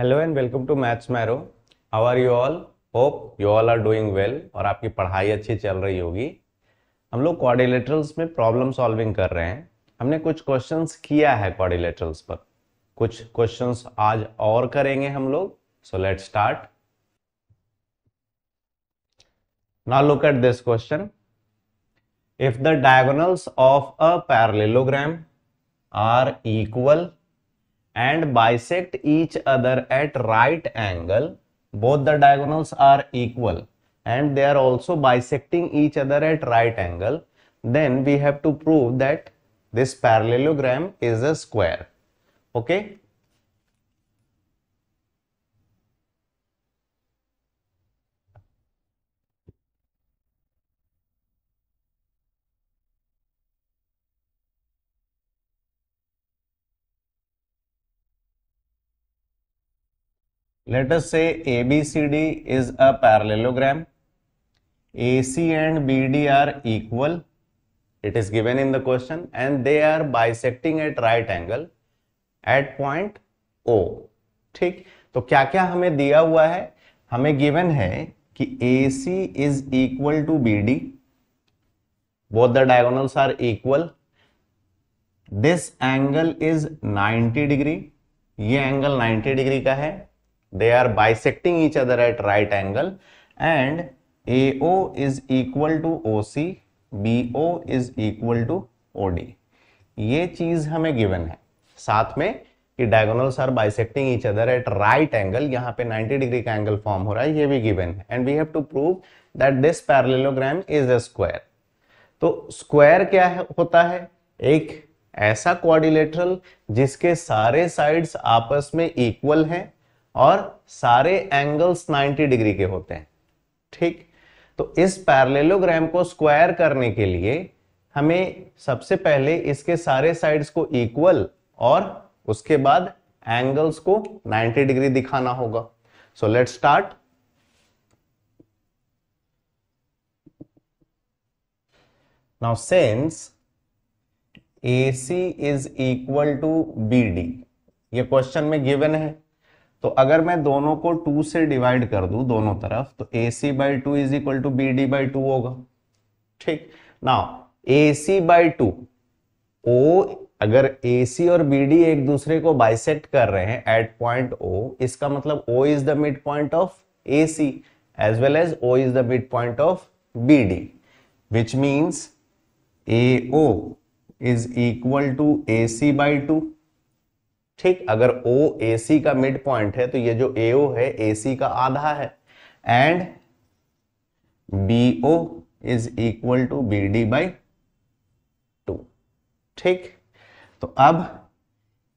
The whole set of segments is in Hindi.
Hello and welcome to maths marrow how are you all hope you all are doing well और आपकी पढ़ाई अच्छी चल रही होगी हम लोग कॉर्डिलेटरल्स में प्रॉब्लम सॉल्विंग कर रहे हैं हमने कुछ क्वेश्चंस किया है कॉर्डिलेटरल्स पर कुछ क्वेश्चंस आज और करेंगे हम लोग so let start now look at this question if the diagonals of a parallelogram are equal and bisect each other at right angle both the diagonals are equal and they are also bisecting each other at right angle then we have to prove that this parallelogram is a square okay let us say ABCD is a parallelogram AC and BD are equal it is given in the question and they are bisecting at right angle at point O ठीक तो क्या क्या हमें दिया हुआ है हमें गिवन है कि AC is equal to BD both the diagonals are equal this angle is 90 degree ये एंगल 90 डिग्री का है they are bisecting each other at right angle and AO is equal to OC BO is equal to OD ये चीज हमें गिवन है साथ में कि diagonals are bisecting each other at right angle यहाँ पे 90 डिग्री का एंगल फॉर्म हो रहा है ये भी गिवन है and we have to prove that this parallelogram is a square तो स्क्वायर क्या है, होता है एक ऐसा क्वारिलेटरल जिसके सारे साइड्स आपस में इक्वल हैं और सारे एंगल्स 90 डिग्री के होते हैं ठीक तो इस पैरलेलोग्राम को स्क्वायर करने के लिए हमें सबसे पहले इसके सारे साइड्स को इक्वल और उसके बाद एंगल्स को 90 डिग्री दिखाना होगा so let start A C is equal to B D ये क्वेश्चन में गिवन है तो अगर मैं दोनों को टू से डिवाइड कर दू दोनों तरफ तो A C by two is equal to B D by two होगा ठीक ना ए सी बाई टू ओ अगर ए सी और बी डी एक दूसरे को बाइसेक्ट कर रहे हैं एट पॉइंट ओ इसका मतलब O is the mid point of A C as well as O is the mid point of B D which means A O is equal to A C by two ठीक अगर ओ ए सी का मिड पॉइंट है तो ये जो एओ है ए सी का आधा है and B O is equal to B D by two ठीक तो अब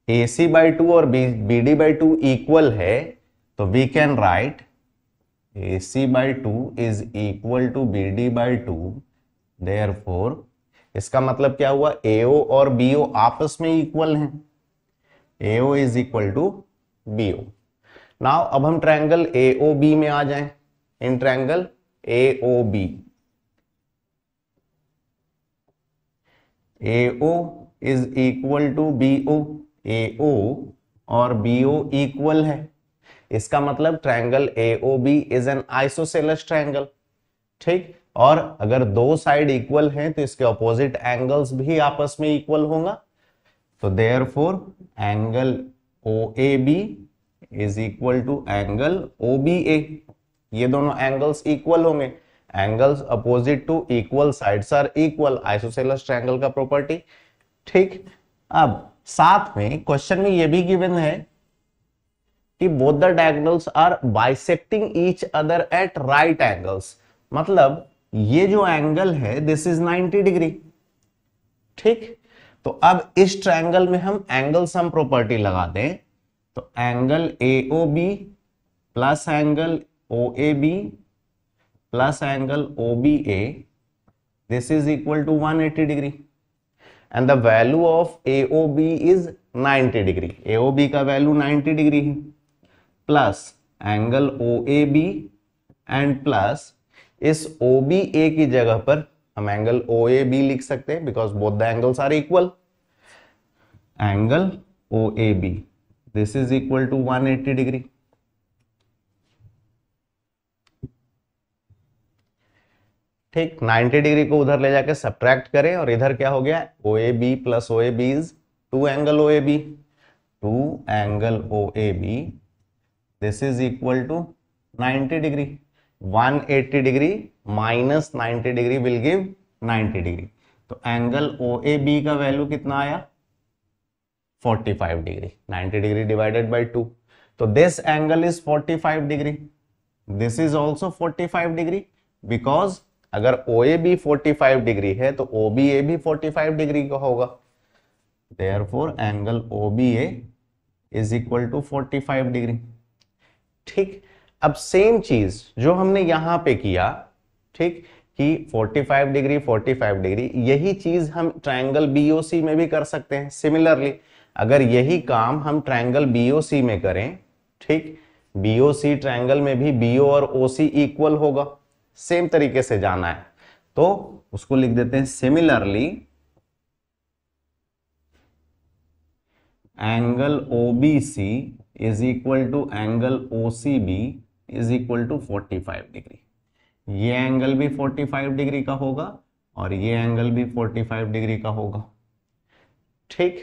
ए सी बाई टू और B B D by two equal है तो we can write A C by two is equal to B D by two therefore इसका मतलब क्या हुआ ए और बी आपस में इक्वल हैं A O is equal to B O now अब हम ट्रायंगल ए बी में आ जाएं in triangle A B is equal to B O A और बी ओ इक्वल है इसका मतलब triangle A O B is an isosceles triangle ठीक और अगर दो साइड इक्वल हैं तो इसके ऑपोजिट एंगल्स भी आपस में इक्वल होगा तो therefore angle O A B is equal to angle O B A ये दोनों एंगल्स इक्वल होंगे angles opposite to equal sides are equal isosceles triangle का प्रॉपर्टी ठीक अब साथ में क्वेश्चन में ये भी गिवन है कि both the diagonals are bisecting each other at right angles मतलब ये जो एंगल है दिस इज 90 डिग्री ठीक तो अब इस ट्रायंगल में हम एंगल सम प्रॉपर्टी लगा दें तो angle A O B plus angle O A B plus angle O B A this is equal to 180 degree and the value of A O B is 90 degree A O B का वैल्यू 90 डिग्री है plus angle O A B and plus इस ओ बी ए की जगह पर हम एंगल ओ ए बी लिख सकते हैं because both the angles are equal angle O A B this is equal to 180 degree ठीक 90 डिग्री को उधर ले जाके सब्ट्रैक्ट करें और इधर क्या हो गया O A B plus O A B is two angle O A B two angle O A B this is equal to 90 degree 180 degree minus ninety degree will give 90 degree तो एंगल ओ ए बी का वैल्यू कितना आया 45 degree 90 degree divided by two तो this angle is 45 degree this is also 45 degree because अगर O A B forty degree है तो ओ बी ए भी 45 डिग्री का होगा therefore angle O B A is equal to 45 degree ठीक अब सेम चीज जो हमने यहां पे किया ठीक कि 45 डिग्री 45 डिग्री यही चीज हम ट्रायंगल बीओसी में भी कर सकते हैं सिमिलरली अगर यही काम हम ट्रायंगल बीओसी में करें ठीक बीओसी ट्रायंगल में भी बीओ और ओसी इक्वल होगा सेम तरीके से जाना है तो उसको लिख देते हैं similarly angle OBC is equal to angle OCB is equal to 45 degree ये एंगल भी 45 डिग्री का होगा और ये एंगल भी 45 डिग्री का होगा ठीक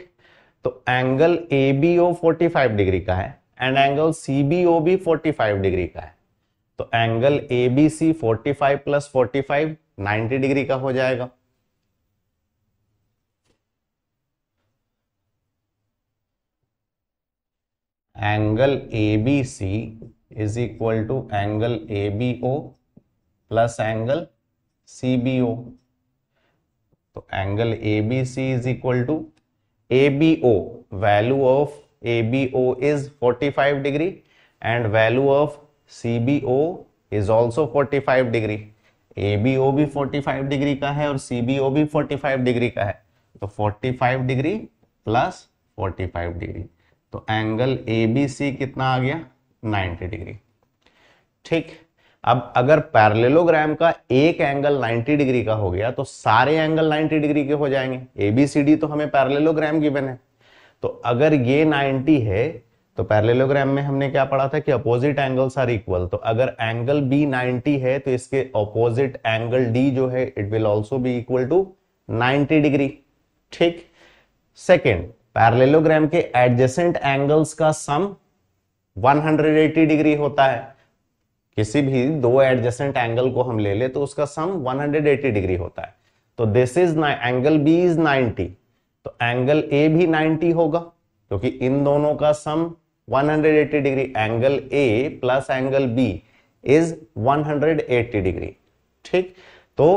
तो angle A B O forty degree का है and angle C B O भी फाइव डिग्री का है तो angle A B C forty five plus forty five ninety degree का हो जाएगा angle A B C is equal to angle A B O plus angle C B O तो angle A B C is equal to A B O value of A B O is 45 degree and value of C B O is also five degree A B O भी 45 डिग्री का है और सी बी ओ भी 45 डिग्री का है तो 45 डिग्री प्लस 45 डिग्री तो एंगल ए बी सी कितना आ गया 90 डिग्री ठीक अब अगर पैरलेलोग्राम का एक एंगल 90 डिग्री का हो गया तो सारे एंगल 90 डिग्री के हो जाएंगे एबीसीडी तो हमें पैरलेलोग्राम गिवन है तो अगर ये 90 है तो पैरलेलोग्राम में हमने क्या पढ़ा था कि अपोजिट एंगल्स आर इक्वल तो अगर एंगल बी 90 है तो इसके अपोजिट एंगल डी जो है it will also be equal to ninety degree ठीक सेकेंड पैरलेलोग्राम के एडजेसेंट एंगल्स का सम वन डिग्री होता है किसी भी दो एडजस्टेंट एंगल को हम ले ले तो उसका सम 180 डिग्री होता है तो this is angle B is 90 तो एंगल ए भी 90 होगा क्योंकि तो इन दोनों का sum 180 degree angle A plus angle B is 180 degree ठीक तो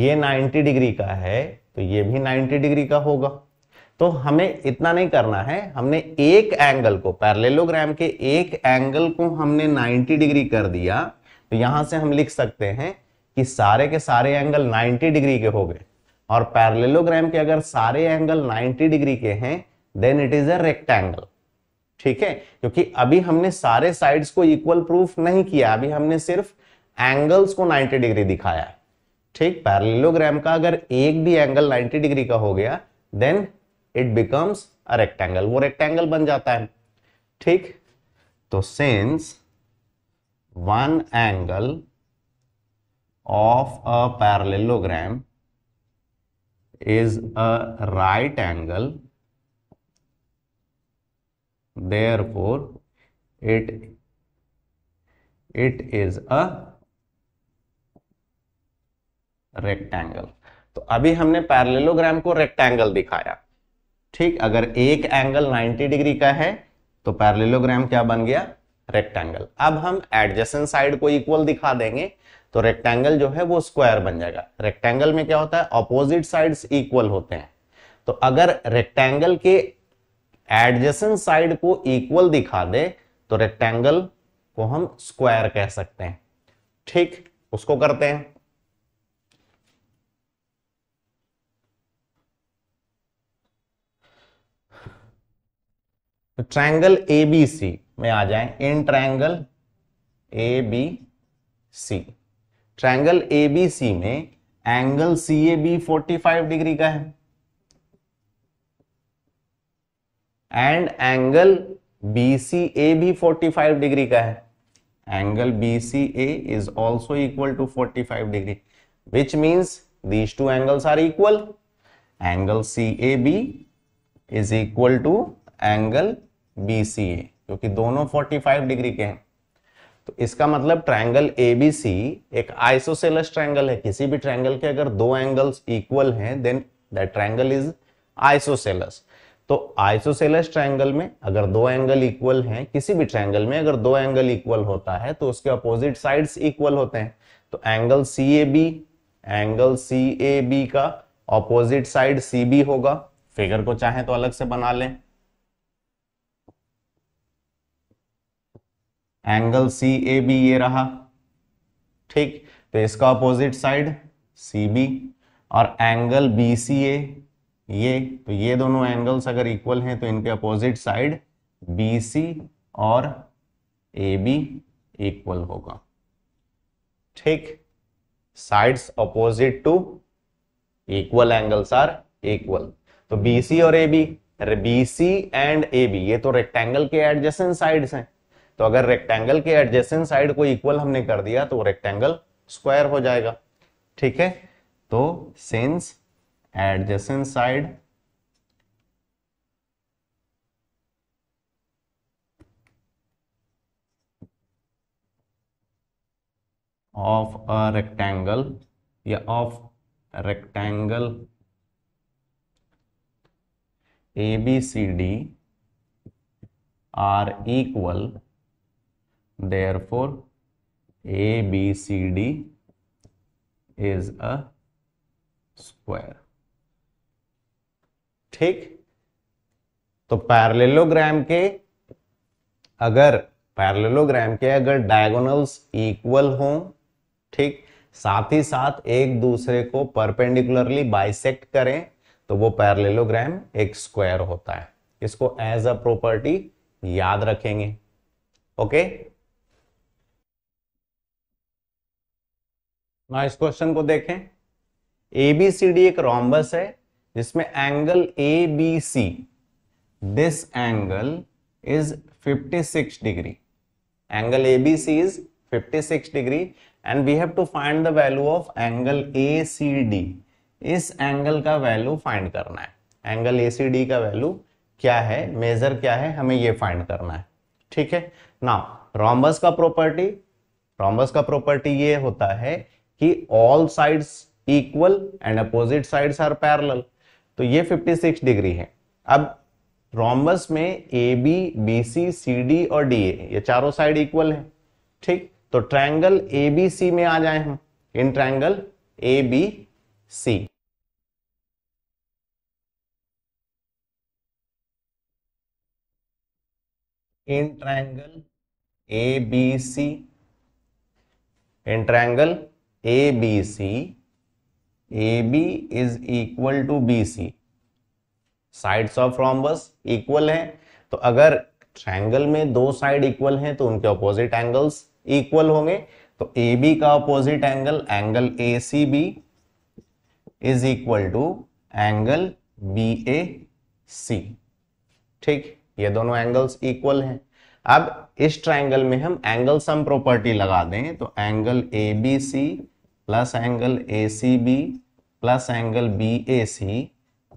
ये 90 डिग्री का है तो ये भी 90 डिग्री का होगा तो हमें इतना नहीं करना है हमने एक एंगल को पैरलेलोग्राम के एक एंगल को हमने 90 डिग्री कर दिया तो यहां से हम लिख सकते हैं कि सारे के सारे एंगल 90 डिग्री के हो गए और पैरलेलोग्राम के अगर सारे एंगल 90 डिग्री के हैं then it is a rectangle ठीक है क्योंकि अभी हमने सारे साइड्स को इक्वल प्रूफ नहीं किया अभी हमने सिर्फ एंगल्स को नाइन्टी डिग्री दिखाया ठीक पैरलेलोग्राम का अगर एक भी एंगल नाइन्टी डिग्री का हो गया then it becomes a rectangle वो रेक्टेंगल बन जाता है ठीक तो since one angle of a is a right angle therefore it it is a rectangle तो अभी हमने पैरलेलोग्राम को रेक्टेंगल दिखाया ठीक अगर एक एंगल 90 डिग्री का है तो पैरलेलोग्राम क्या बन गया रेक्टेंगल अब हम एडजेसेंट साइड को इक्वल दिखा देंगे तो रेक्टेंगल जो है वो स्क्वायर बन जाएगा रेक्टेंगल में क्या होता है ऑपोजिट साइड्स इक्वल होते हैं तो अगर रेक्टेंगल के एडजेसेंट साइड को इक्वल दिखा दे तो रेक्टेंगल को हम स्क्वायर कह सकते हैं ठीक उसको करते हैं तो ट्रायंगल एबीसी में आ जाए in triangle A B C triangle A B C में angle C A B forty five degree का है and angle B C A भी फोर्टी फाइव डिग्री का है angle B C A is also equal to forty five degree which means these two angles are equal angle C A B is equal to angle B C A क्योंकि दोनों 45 डिग्री के हैं तो इसका मतलब ट्रायंगल ए बी सी एक आइसोसेलस ट्रायंगल है किसी भी ट्रायंगल के अगर दो एंगल्स इक्वल हैं then that triangle is isosceles तो आइसोसेलस ट्रायंगल में अगर दो एंगल इक्वल हैं किसी भी ट्रायंगल में अगर दो एंगल इक्वल होता है तो उसके अपोजिट साइड्स इक्वल होते हैं तो angle C A B angle C A B का अपोजिट साइड सी बी होगा फिगर को चाहे तो अलग से बना लें एंगल सी ए बी ये रहा ठीक तो इसका अपोजिट साइड सी बी और एंगल बी सी ए ये तो ये दोनों एंगल्स अगर इक्वल हैं तो इनके अपोजिट साइड बी सी और ए बी इक्वल होगा ठीक sides opposite to equal angles are equal तो बी सी और A B B C and A B ये तो रेक्टेंगल के एडजेसेंट साइड्स हैं तो अगर रेक्टेंगल के एडजेसेंट साइड को इक्वल हमने कर दिया तो रेक्टेंगल स्क्वायर हो जाएगा ठीक है तो since adjacent side of a rectangle या of rectangle A B C D are equal therefore a b c d is a square ठीक तो पैरलेलोग्राम के अगर पैरलेलोग्राम के अगर डायगोनल्स इक्वल हो ठीक साथ ही साथ एक दूसरे को परपेंडिकुलरली बाइसेक्ट करें तो वो पैरलेलोग्राम एक स्क्वायर होता है इसको एज अ प्रॉपर्टी याद रखेंगे ओके okay? ना इस क्वेश्चन को देखें एबीसीडी एक रॉम्बस है जिसमें angle A B C this angle is 56 degree angle A B C is 56 degree and we have to find the value of angle A C D इस एंगल का वैल्यू फाइंड करना है एंगल ए सी डी का वैल्यू क्या है मेजर क्या है हमें ये फाइंड करना है ठीक है ना रॉम्बस का प्रॉपर्टी रॉम्बस का प्रॉपर्टी ये होता है कि all sides equal and opposite sides are parallel तो ये 56 डिग्री है अब रोमबस में A B B C C D और डी ए ये चारों साइड इक्वल है ठीक तो ट्रायंगल ए बी सी में आ जाए हम in triangle A B C in triangle A B C in triangle A B C A B is equal to B C sides of rhombus equal हैं तो अगर ट्रैंगल में दो साइड इक्वल हैं तो उनके ऑपोजिट एंगल्स इक्वल होंगे तो ए बी का opposite angle angle A C B is equal to angle B A C ठीक ये दोनों एंगल्स इक्वल हैं अब इस ट्राइंगल में हम एंगल सम प्रॉपर्टी लगा दें तो angle A B C plus angle A C B plus angle B A C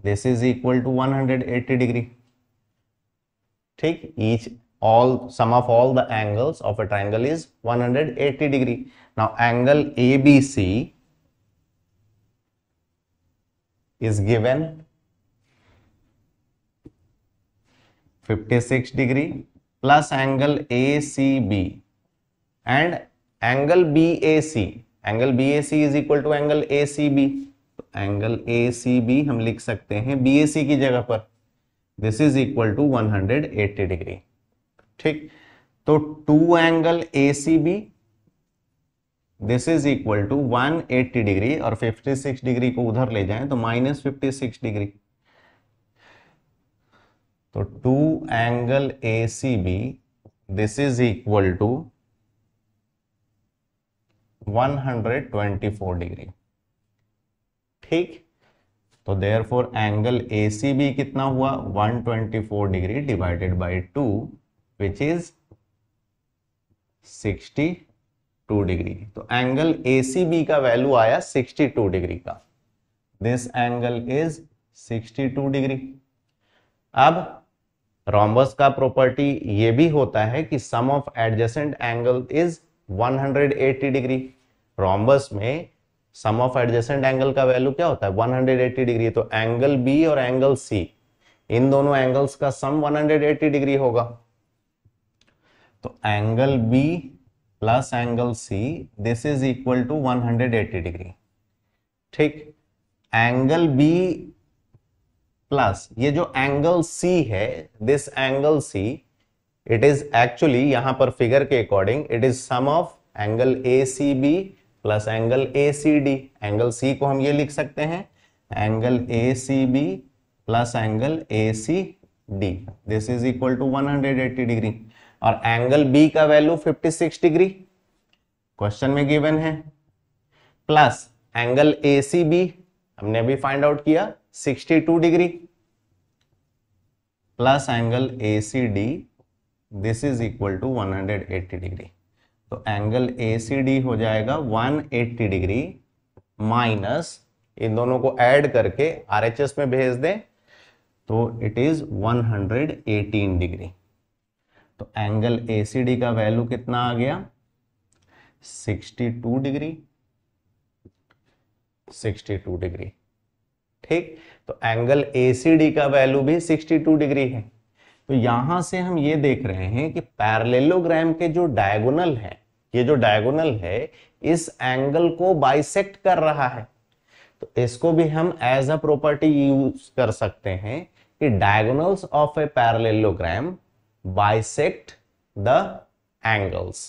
this is equal to 180 degree ठीक each all sum of all the angles of a triangle is 180 angle A B C is given 56 degree plus angle ACB and angle BAC. Angle BAC is equal to angle ACB. तो angle ACB हम लिख सकते हैं BAC की जगह पर this is equal to 180 degree ठीक तो two angle ACB this is equal to 180 degree और 56 डिग्री को उधर ले जाएं तो माइनस फिफ्टी डिग्री तो two angle A C B this is equal to 124 degree ठीक तो therefore angle A C B कितना हुआ 124 degree divided by two which is 62 degree तो एंगल ए सी बी का वैल्यू आया 62 डिग्री का दिस एंगल इज 62 डिग्री अब रॉम्बस का प्रॉपर्टी ये भी होता है कि sum of adjacent angle is 180 degree rhombus में सम ऑफ एडजेसेंट एंगल का वैल्यू क्या होता है 180 डिग्री तो एंगल बी और एंगल सी इन दोनों एंगल्स का सम 180 डिग्री होगा तो angle B plus angle C this is equal to 180 degree ठीक एंगल बी प्लस ये जो एंगल सी है this angle C it is actually यहां पर फिगर के according it is sum of angle A C B plus angle A C D angle C को हम ये लिख सकते हैं angle A C B plus angle A C D this is equal to 180 degree और एंगल बी का वैल्यू 56 डिग्री क्वेश्चन में गिवन है plus angle A C B हमने अभी फाइंड आउट किया sixty two degree plus angle A C D this is equal to one hundred eighty degree तो एंगल ए सी डी हो जाएगा वन एट्टी डिग्री माइनस इन दोनों को ऐड करके आर एच एस में भेज दें तो it is one hundred eighteen degree तो एंगल ए सी डी का वैल्यू कितना आ गया sixty two degree sixty two degree ठीक तो एंगल ए का वैल्यू भी 62 डिग्री है तो यहां से हम ये देख रहे हैं कि पैरलेलोग्राम के जो डायगोनल है ये जो डायगोनल है इस एंगल को बाइसेक्ट कर रहा है तो इसको भी हम एज अ प्रॉपर्टी यूज कर सकते हैं कि diagonals of a parallelogram bisect the angles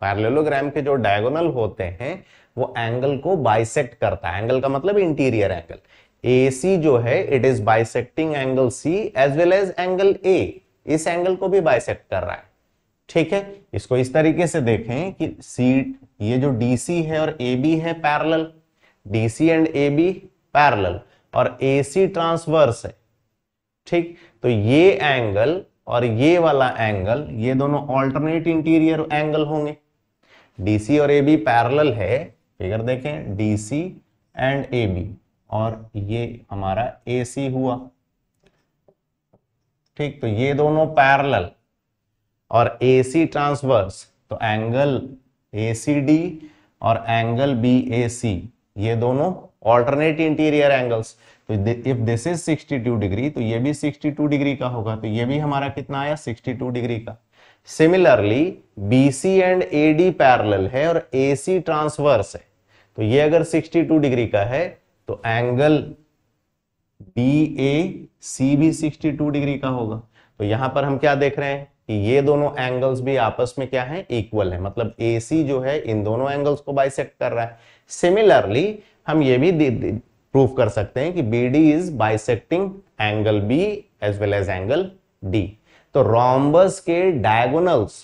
parallelogram के जो डायगोनल होते हैं वो एंगल को बाइसेक्ट करता है एंगल का मतलब इंटीरियर एंगल ए सी जो है it is bisecting angle C as well as angle A इस एंगल को भी बाइसेक्ट कर रहा है ठीक है इसको इस तरीके से देखें कि सी ये जो सी है और ए बी है parallel D C and A B parallel और ए सी ट्रांसवर्स है ठीक तो ये एंगल और ये वाला एंगल ये दोनों ऑल्टरनेट इंटीरियर एंगल होंगे डीसी और ए बी पैरल है फिगर देखें डीसी एंड ए बी और ये हमारा ए सी हुआ ठीक तो ये दोनों पैरल और ए सी ट्रांसवर्स तो एंगल ए सी डी और एंगल बी ए सी ये दोनों ऑल्टरनेट इंटीरियर एंगल्स तो इफ दिस इज 62 डिग्री तो ये भी 62 डिग्री का होगा तो ये भी हमारा कितना आया 62 डिग्री का similarly BC and AD parallel है और सी ट्रांसवर्स है तो ये अगर 62 डिग्री का है तो एंगल बी ए सी भी 62 डिग्री का होगा तो यहां पर हम क्या देख रहे हैं कि ये दोनों एंगल्स भी आपस में क्या है इक्वल है मतलब ए सी जो है इन दोनों एंगल्स को बाइसेक्ट कर रहा है सिमिलरली हम ये भी प्रूफ कर सकते हैं कि B D is bisecting angle B as well as angle D तो रॉम्बस के डायगोनल्स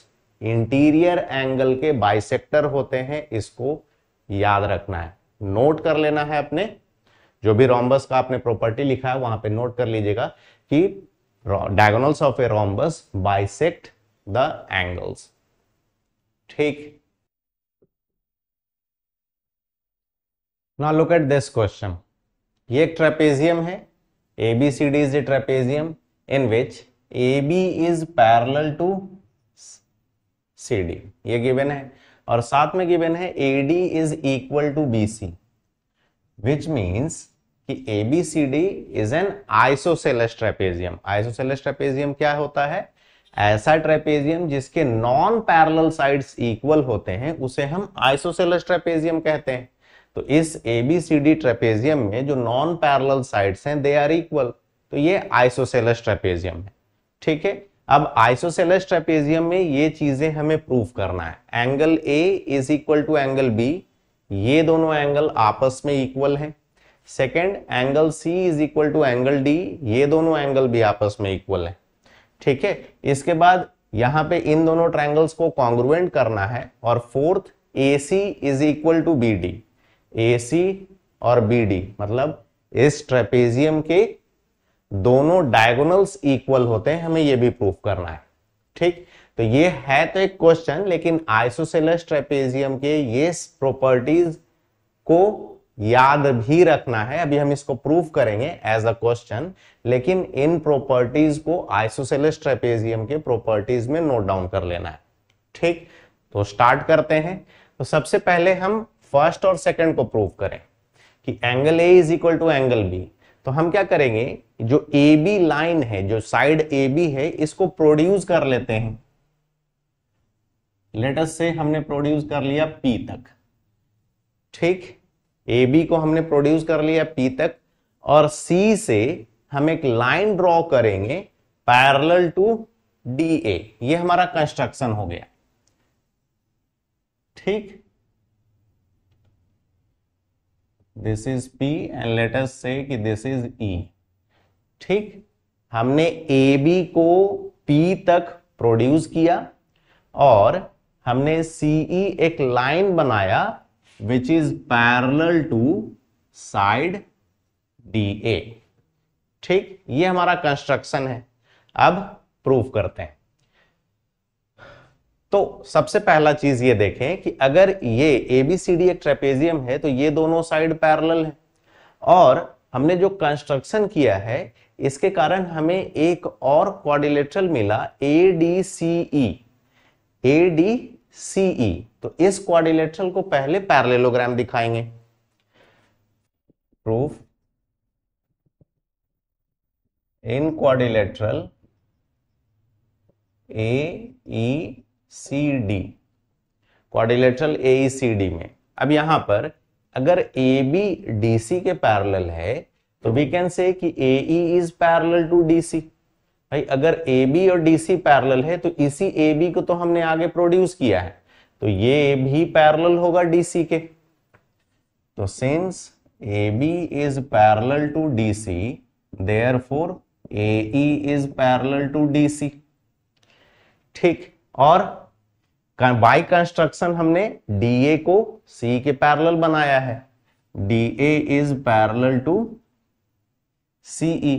इंटीरियर एंगल के बाइसेक्टर होते हैं इसको याद रखना है नोट कर लेना है अपने जो भी रॉम्बस का आपने प्रॉपर्टी लिखा है वहां पे नोट कर लीजिएगा कि diagonals of a rhombus bisect the angles ठीक now look at this question ये एक ट्रेपेजियम है A B C D is a trapezium in which A B is parallel to C D ये गिवेन है और साथ में गिवेन है is equal to B C which means कि ABCD is an isosceles trapezium Isosceles trapezium क्या होता है ऐसा ट्रेपेजियम जिसके नॉन पैरेलल साइड्स इक्वल होते हैं उसे हम आइसोसेलस ट्रेपेजियम कहते हैं तो इस एबीसीडी ट्रेपेजियम में जो नॉन पैरेलल साइड्स हैं दे आर इक्वल तो ये आइसोसेलस ट्रेपेजियम है ठीक है अब आइसोसेलस ट्रेपेजियम में ये चीजें हमें प्रूव करना है angle A is equal to angle B ये दोनों एंगल आपस में इक्वल हैं second angle C is equal to angle D ये दोनों एंगल भी आपस में इक्वल हैं ठीक है इसके बाद यहां पे इन दोनों ट्रायंगल्स को कॉन्ग्रुएंट करना है और fourth A C is equal to B D A C और बी डी मतलब इस ट्रेपेजियम के दोनों डायगोनल्स इक्वल होते हैं हमें यह भी प्रूफ करना है ठीक तो ये है तो एक क्वेश्चन लेकिन आइसोसेलस ट्रेपेजियम के ये प्रॉपर्टीज को याद भी रखना है अभी हम इसको प्रूफ करेंगे एज अ क्वेश्चन लेकिन इन प्रॉपर्टीज को आइसोसेलस ट्रेपेजियम के प्रॉपर्टीज में नोट डाउन कर लेना है ठीक तो स्टार्ट करते हैं तो सबसे पहले हम फर्स्ट और सेकंड को प्रूव करें कि angle A is equal to angle B तो हम क्या करेंगे जो ए बी लाइन है जो साइड ए बी है इसको प्रोड्यूस कर लेते हैं लेटस से हमने प्रोड्यूस कर लिया पी तक ठीक ए बी को हमने प्रोड्यूस कर लिया पी तक और सी से हम एक लाइन ड्रॉ करेंगे पैरेलल टू डी ए ये हमारा कंस्ट्रक्शन हो गया ठीक this is P and let's say कि दिस इज ई ठीक हमने ए बी को पी तक प्रोड्यूस किया और हमने सीई e एक लाइन बनाया which is parallel to side D A ठीक ये हमारा कंस्ट्रक्शन है अब प्रूव करते हैं तो सबसे पहला चीज ये देखें कि अगर ये एबीसीडी एक ट्रेपेजियम है तो ये दोनों साइड पैरल है और हमने जो कंस्ट्रक्शन किया है इसके कारण हमें एक और क्वारिलेटरल मिला A D C E A D CE e. तो इस क्वाड्रिलेटरल को पहले पैरेललोग्राम दिखाएंगे proof in quadrilateral A E C D quadrilateral A E C D में अब यहां पर अगर ए बी डी सी के पैरेलल है तो वी कैन से कि A E is parallel to D C भाई अगर ए बी और डी सी पैरल है तो इसी ए बी को तो हमने आगे प्रोड्यूस किया है तो ये भी पैरल होगा डी सी के तो since A B is parallel to D C therefore A is parallel to D C ठीक और बाई कंस्ट्रक्शन हमने डी ए को सी के पैरल बनाया है D A is parallel to CE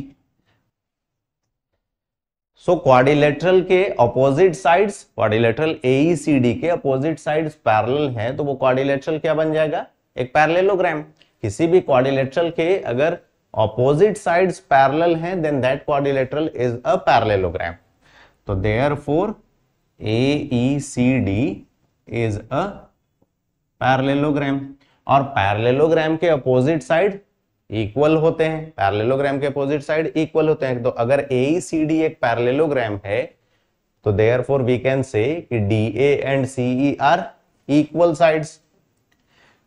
so quadrilateral के अपोजिट साइड्स क्वारिलेटरल एईसीडी के अपोजिट साइड्स पैरेलल हैं तो वो क्वारिलेटरल क्या बन जाएगा एक पैरलेलोग्राम किसी भी क्वारिलेटरल के अगर अपोजिट साइड्स पैरेलल हैं then that quadrilateral is a parallelogram तो therefore AECD is a parallelogram और पैरलेलोग्राम के अपोजिट साइड इक्वल होते हैं पैरलेलोग्राम के अपोजिट साइड इक्वल होते हैं तो अगर ए सी डी एक पैरलेलोग्राम है तो therefore we can say D A and CE are equal sides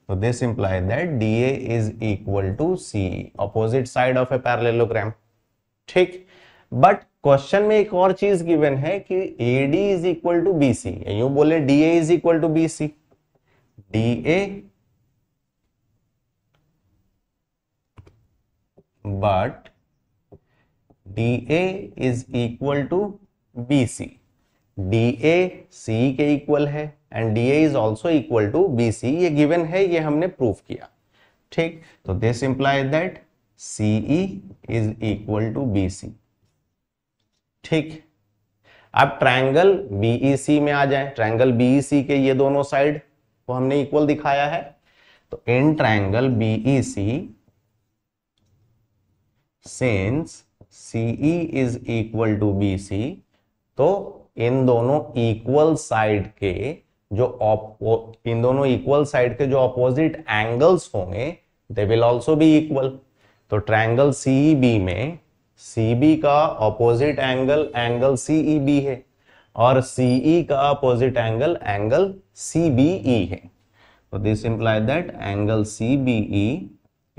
तो this implies that D A is equal to C opposite side of a parallelogram ठीक बट क्वेश्चन में एक और चीज गिवन है कि A D is equal to B C यू बोले D A is equal to B C D A but DA is equal to BC. DA C के इक्वल है and DA is also equal to BC. ये गिवन है ये हमने प्रूफ किया ठीक तो this implies that CE is equal to BC. ठीक अब ट्रायंगल BEC में आ जाए ट्रायंगल BEC के ये दोनों साइड को हमने इक्वल दिखाया है तो in triangle BEC C E is equal to B C तो इन दोनों इक्वल साइड के जो इन दोनों इक्वल साइड के जो ऑपोजिट एंगल्स होंगे they will also be equal तो ट्रायंगल बी e में बी का ऑपोजिट एंगल एंगल बी है और सीई e का opposite angle angle C B E है तो this implies that angle C B E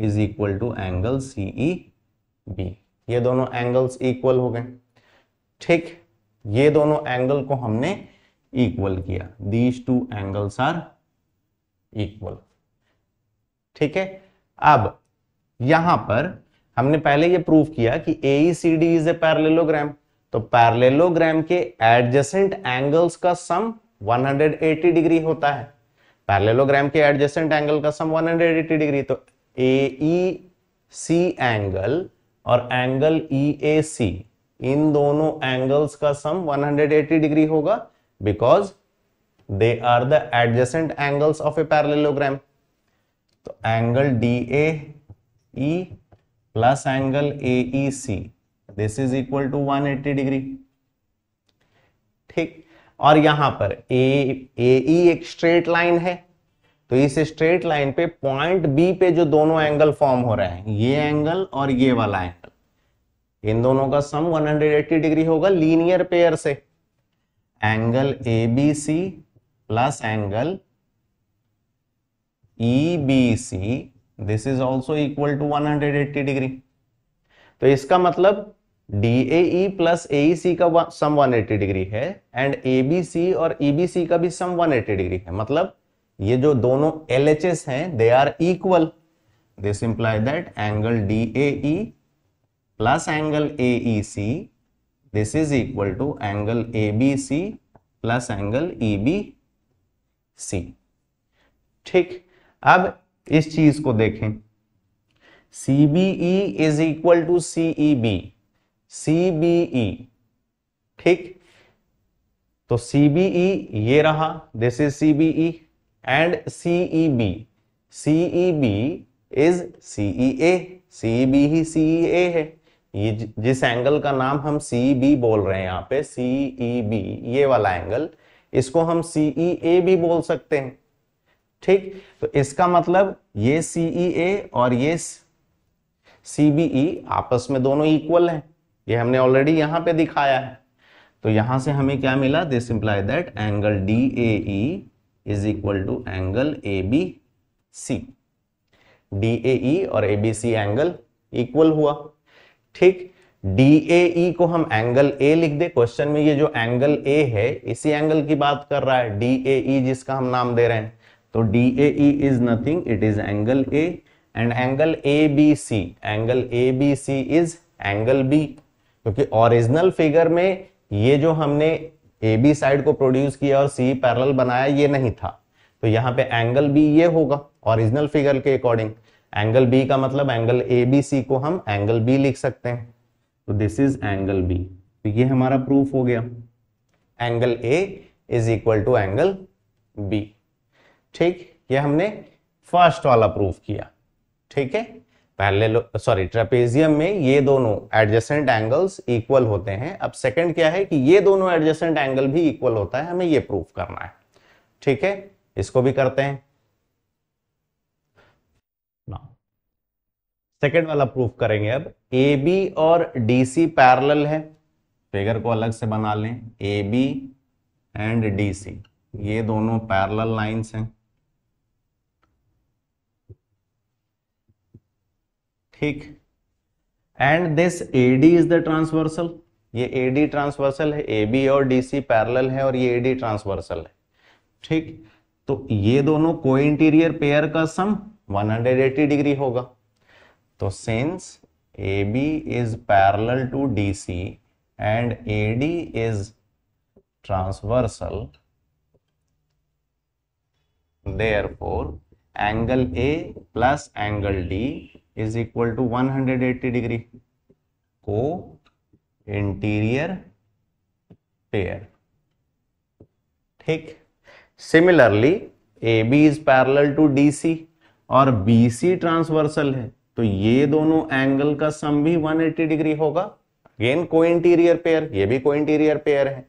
is equal to angle CE B ये दोनों एंगल्स इक्वल हो गए ठीक ये दोनों एंगल को हमने इक्वल किया these two angles are equal ठीक है अब यहां पर हमने पहले ये प्रूव किया कि A C D is a parallelogram तो पैरलेलोग्राम के एडजेसेंट एंगल्स का सम 180 डिग्री होता है पैरलेलोग्राम के एडजेसेंट एंगल का सम 180 डिग्री तो ए सी एंगल और एंगल ई ए सी इन दोनों एंगल्स का सम 180 डिग्री होगा because they are the adjacent angles of a parallelogram तो angle D A E plus angle A E C this is equal to 180 degree ठीक और यहां पर ए ए ई एक स्ट्रेट लाइन है तो इस स्ट्रेट लाइन पे पॉइंट बी पे जो दोनों एंगल फॉर्म हो रहे हैं ये एंगल और ये वाला एंगल इन दोनों का सम 180 डिग्री होगा लीनियर पेयर से angle A B C plus angle E B C this is also equal to 180 degree तो इसका मतलब D A e plus A C e का सम 180 डिग्री है एंड ए बी सी और ई बी सी का भी सम 180 डिग्री है मतलब ये जो दोनों एल एच एस है they are equal this implies that angle D A plus angle A E C this is equal to angle A B C plus angle E B C ठीक अब इस चीज को देखें C B E is equal to C E B C B E ठीक तो सी बी ई ये रहा this is C B E and CEB. CEB ए CEA. CEB ही CEA है ये जिस एंगल का नाम हम CEB बोल रहे हैं यहाँ पे CEB ये वाला एंगल इसको हम CEA भी बोल सकते हैं ठीक तो इसका मतलब ये CEA और ये CBE आपस में दोनों इक्वल हैं ये हमने ऑलरेडी यहां पे दिखाया है तो यहां से हमें क्या मिला this implies that angle D A is equal to angle A B C D A और A B C angle equal हुआ ठीक डी ए e को हम एंगल ए लिख दे क्वेश्चन में ये जो एंगल ए है इसी एंगल की बात कर रहा है डी ए e जिसका हम नाम दे रहे हैं तो D A is nothing it is angle A and angle A B C angle A B C is angle B क्योंकि ओरिजिनल फिगर में ये जो हमने ए बी साइड को प्रोड्यूस किया और सी पैरल बनाया ये नहीं था तो यहाँ पे एंगल बी ये होगा ओरिजिनल फिगर के अकॉर्डिंग एंगल बी का मतलब एंगल ए बी सी को हम एंगल बी लिख सकते हैं तो दिस इज एंगल बी तो ये हमारा प्रूफ हो गया angle A is equal to angle B ठीक ये हमने फर्स्ट वाला प्रूफ किया ठीक है पैरेलल सॉरी ट्रेपेजियम में ये दोनों एडजेसेंट एंगल्स इक्वल होते हैं अब सेकंड क्या है कि ये दोनों एडजेसेंट एंगल भी इक्वल होता है हमें ये प्रूफ करना है ठीक है इसको भी करते हैं सेकेंड वाला प्रूफ करेंगे अब ए बी और डी सी पैरल है फिगर को अलग से बना लें A B and D C ये दोनों पैरल लाइन्स हैं ठीक and this A D is the transversal ये ए डी ट्रांसवर्सल है ए बी और डी सी पैरल है और ये ए डी ट्रांसवर्सल है ठीक तो ये दोनों को इंटीरियर पेयर का सम 180 डिग्री होगा तो since A B is parallel to D C and A D is transversal therefore angle A plus angle D is equal to 180 degree co-interior pair ठीक similarly A B is parallel to D C और बी सी ट्रांसवर्सल है तो ये दोनों एंगल का सम भी 180 डिग्री होगा अगेन को इंटीरियर पेयर ये भी को इंटीरियर पेयर है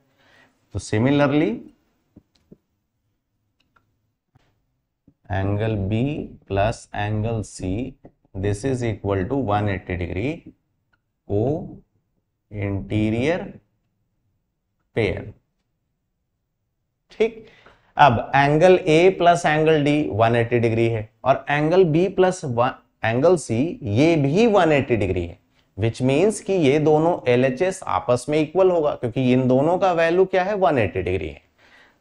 तो similarly angle B plus angle C this is equal to 180 degree ओ इंटीरियर पेयर ठीक अब angle A plus angle D 180 degree है और angle B plus angle C ये भी 180 डिग्री है विच मीन्स कि ये दोनों एल आपस में इक्वल होगा क्योंकि इन दोनों का वैल्यू क्या है 180 डिग्री है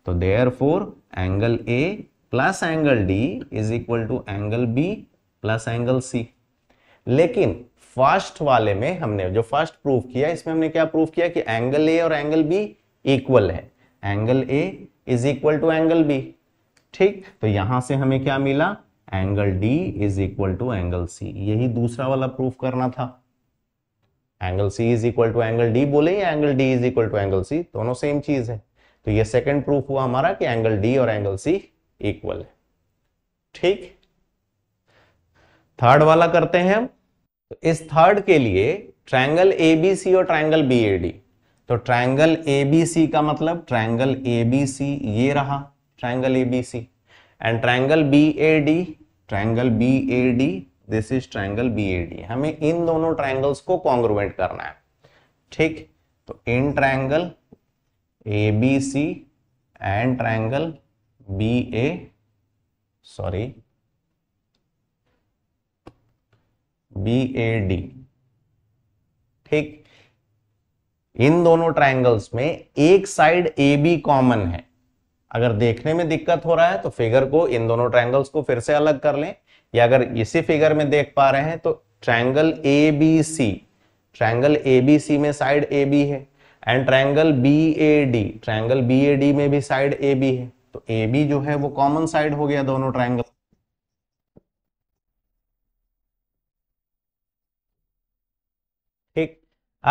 तो therefore angle A plus angle D is equal to angle B plus angle C लेकिन फर्स्ट वाले में हमने जो फर्स्ट प्रूफ किया इसमें हमने क्या प्रूफ किया कि एंगल ए और एंगल बी इक्वल है angle A is equal to angle B ठीक तो यहां से हमें क्या मिला angle D is equal to angle C यही दूसरा वाला प्रूफ करना था angle C is equal to angle D बोले या angle D is equal to angle C दोनों सेम चीज है तो ये सेकंड प्रूफ हुआ हमारा कि एंगल डी और एंगल सी इक्वल है ठीक थर्ड वाला करते हैं हम तो इस थर्ड के लिए ट्रायंगल एबीसी और ट्रायंगल बीएडी तो ट्रायंगल एबीसी का मतलब ट्रायंगल एबीसी ये रहा triangle ABC and triangle BAD triangle BAD this is triangle BAD हमें इन दोनों ट्रायंगल्स को कॉन्ग्रुएट करना है ठीक तो in triangle ABC and triangle B A sorry B A D ठीक इन दोनों ट्राइंगल्स में एक साइड ए बी कॉमन है अगर देखने में दिक्कत हो रहा है तो फिगर को इन दोनों ट्राइंगल्स को फिर से अलग कर लें या अगर इसी फिगर में देख पा रहे हैं तो triangle A B C triangle A B C में साइड ए बी है and triangle B A D triangle B A D में भी साइड ए बी है तो ए बी जो है वो कॉमन साइड हो गया दोनों ट्राइंगल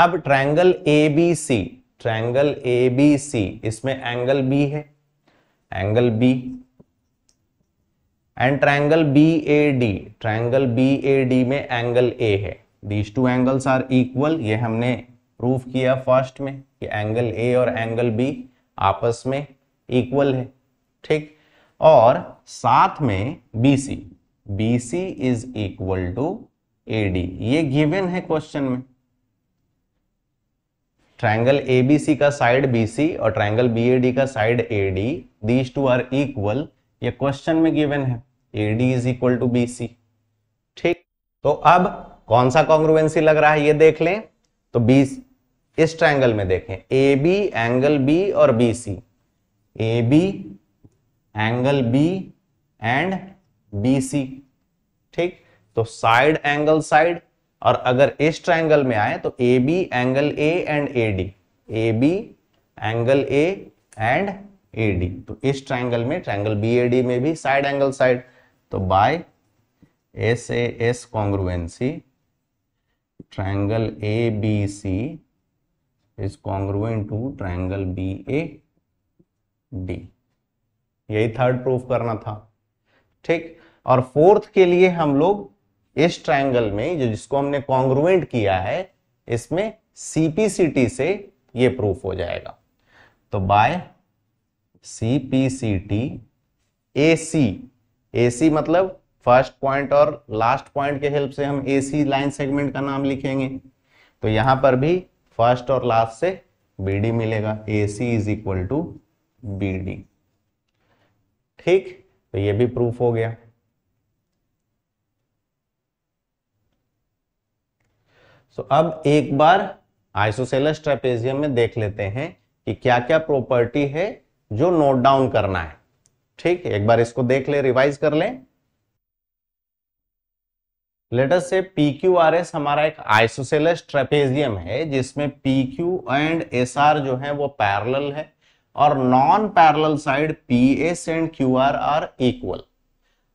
अब triangle A B C triangle A B C इसमें एंगल बी है angle B and triangle B A D triangle B A D में एंगल ए है these two angles are equal ये हमने प्रूफ किया फर्स्ट में कि एंगल ए और एंगल बी आपस में इक्वल है ठीक और साथ में B C B C is equal to A D ये गिवन है क्वेश्चन में ट्रायंगल एबीसी का साइड बीसी और ट्रायंगल बीएडी का side AD these two are equal ये क्वेश्चन में गिवन है AD is equal to BC ठीक तो अब कौन सा कॉन्ग्रुवेंसी लग रहा है ये देख लें तो बी इस ट्रायंगल में देखें ए बी एंगल बी और B C A B angle B and B C ठीक तो साइड एंगल साइड और अगर इस ट्राइंगल में आए तो A B angle A and A D A B angle A and A D तो इस ट्राइंगल में ट्राइंगल बी ए डी में भी साइड एंगल साइड तो by S A S congruency triangle A B C is congruent to triangle B A D यही थर्ड प्रूफ करना था ठीक और फोर्थ के लिए हम लोग इस ट्रायंगल में जो जिसको हमने कॉन्ग्रुएंट किया है इसमें सीपीसीटी से ये प्रूफ हो जाएगा तो बाय सीपीसीटी एसी एसी मतलब फर्स्ट पॉइंट और लास्ट पॉइंट के हेल्प से हम एसी लाइन सेगमेंट का नाम लिखेंगे तो यहां पर भी फर्स्ट और लास्ट से बीडी मिलेगा C is equal to D ठीक तो ये भी प्रूफ हो गया सो so, अब एक बार आइसोसेलस ट्रेपेजियम में देख लेते हैं कि क्या क्या प्रॉपर्टी है जो नोट डाउन करना है ठीक एक बार इसको देख ले रिवाइज कर लें लेटर से पी क्यू आर एस हमारा एक आइसोसेलस ट्रेपेजियम है जिसमें P Q and S R जो है वो पैरल है और non parallel side P S and Q R are equal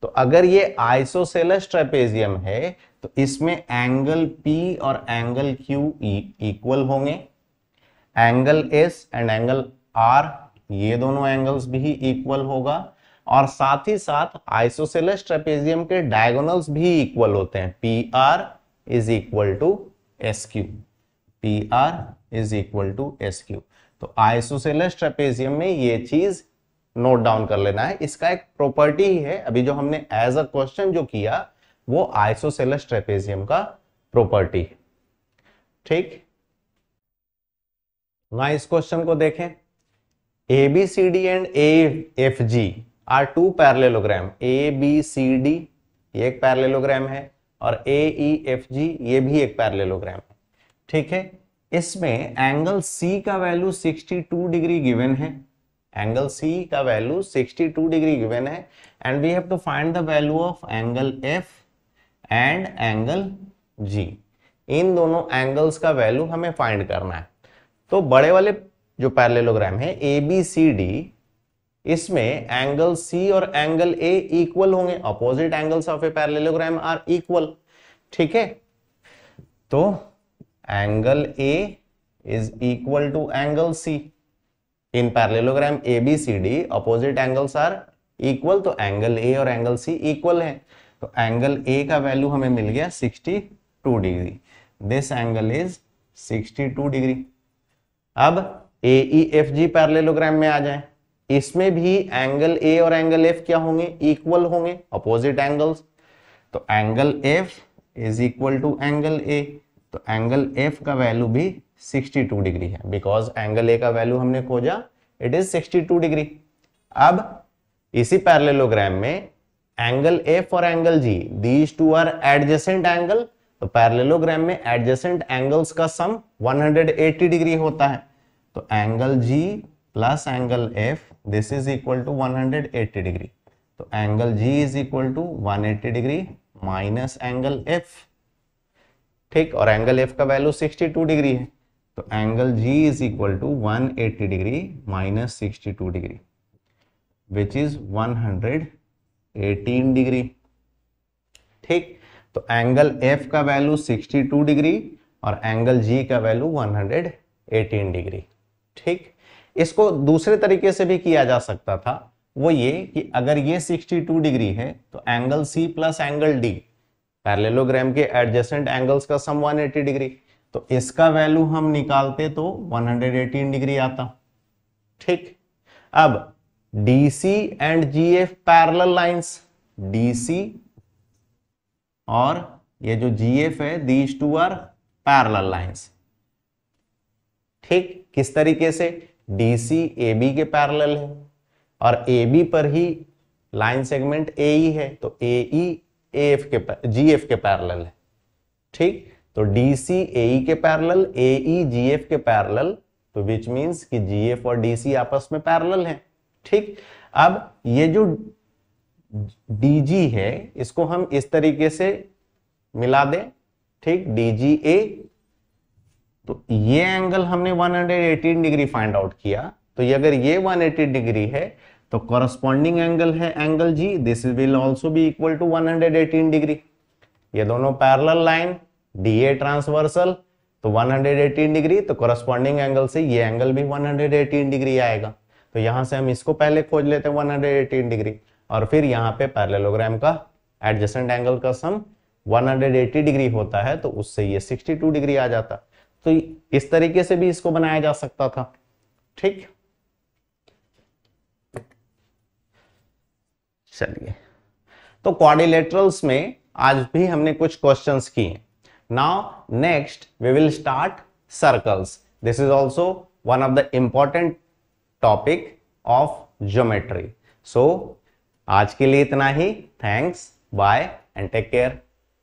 तो अगर ये आइसोसेलस ट्रेपेजियम है तो इसमें एंगल पी और एंगल क्यू इक्वल होंगे angle S and angle R ये दोनों एंगल्स भी इक्वल होगा और साथ ही साथ आइसोसेलस ट्रेपेजियम के डायगोनल्स भी इक्वल होते हैं P R is equal to S Q P R is equal to S Q तो आइसोसेलस ट्रेपेजियम में ये चीज नोट डाउन कर लेना है इसका एक प्रॉपर्टी ही है अभी जो हमने एज अ क्वेश्चन जो किया वो आइसोसेलस ट्रेपेजियम का प्रॉपर्टी है ठीक ना इस क्वेश्चन को देखें A B C D and A F G are two parallelogram A B C D ये एक पैरलेलोग्राम है और ए ई एफ जी ये भी एक पैरलेलोग्राम है ठीक है इसमें एंगल सी का वैल्यू 62 डिग्री गिवन है एंगल सी का वैल्यू 62 डिग्री गिवेन है and we have to find the value of angle F and angle G इन दोनों एंगल्स का वैल्यू हमें फाइंड करना है तो बड़े वाले जो पैरेललोग्राम है ए बी सी डी इसमें एंगल सी और एंगल ए इक्वल होंगे opposite angles of a parallelogram are equal ठीक है तो angle A is equal to angle C in parallelogram A B C D opposite angles are equal तो एंगल ए और एंगल सी इक्वल है तो एंगल ए का वैल्यू हमें मिल गया 62 degree this angle is 62 degree अब A E F G parallelogram में आ जाए इसमें भी एंगल ए और एंगल एफ क्या होंगे इक्वल होंगे अपोजिट एंगल्स तो angle F is equal to angle A तो एंगल एफ का वैल्यू भी 62 डिग्री है बिकॉज एंगल ए का वैल्यू हमने खोजा इट इज 62 डिग्री अब इसी पैरेललोग्राम में angle A for angle G these two are adjacent angle तो पैरेललोग्राम में एडजेसेंट एंगल्स का सम 180 डिग्री होता है तो angle G plus angle F this is equal to 180 degree तो angle G is equal to 180 degree minus angle F ठीक और एंगल एफ का वैल्यू 62 डिग्री है तो angle G is equal to 180 degree minus 62 degree which is 118 degree ठीक तो एंगल एफ का वैल्यू 62 डिग्री और एंगल जी का वैल्यू 118 डिग्री ठीक इसको दूसरे तरीके से भी किया जा सकता था वो ये कि अगर ये 62 डिग्री है तो angle C plus angle D parallelogram के एडजेसेंट एंगल्स का सम 180 डिग्री तो इसका वैल्यू हम निकालते तो 118 डिग्री आता ठीक अब DC and GF parallel lines DC और ये जो GF है these two are parallel lines ठीक किस तरीके से डीसी AB के पैरेलल है और AB पर ही लाइन सेगमेंट ए है तो ए एफ e के GF के पैरेलल है ठीक तो डी सी ए के पैरल ए जी एफ के पैरल तो विच मीन्स कि जी एफ और डी सी आपस में पैरल हैं ठीक अब ये जो डी है इसको हम इस तरीके से मिला दें ठीक डी जी ए तो ये एंगल हमने 118 डिग्री फाइंड आउट किया तो ये अगर ये 180 डिग्री है तो कॉरस्पॉन्डिंग एंगल है angle G this will also भी इक्वल टू 118 डिग्री ये दोनों parallel line D A transversal तो 118 डिग्री तो कोरस्पॉन्डिंग एंगल से ये एंगल भी 118 डिग्री आएगा तो यहां से हम इसको पहले खोज लेते हैं 118 डिग्री और फिर यहाँ पे पैरेललोग्राम का एडजस्टेंट एंगल का सम 180 डिग्री होता है तो उससे ये 62 डिग्री आ जाता तो इस तरीके से भी इसको बनाया जा सकता था ठीक चलिए तो क्वारिलेटरल्स में आज भी हमने कुछ क्वेश्चन किए Now, next we will start circles. This is also one of the important topic of geometry. So, आज के लिए इतना ही थैंक्स बाय एंड टेक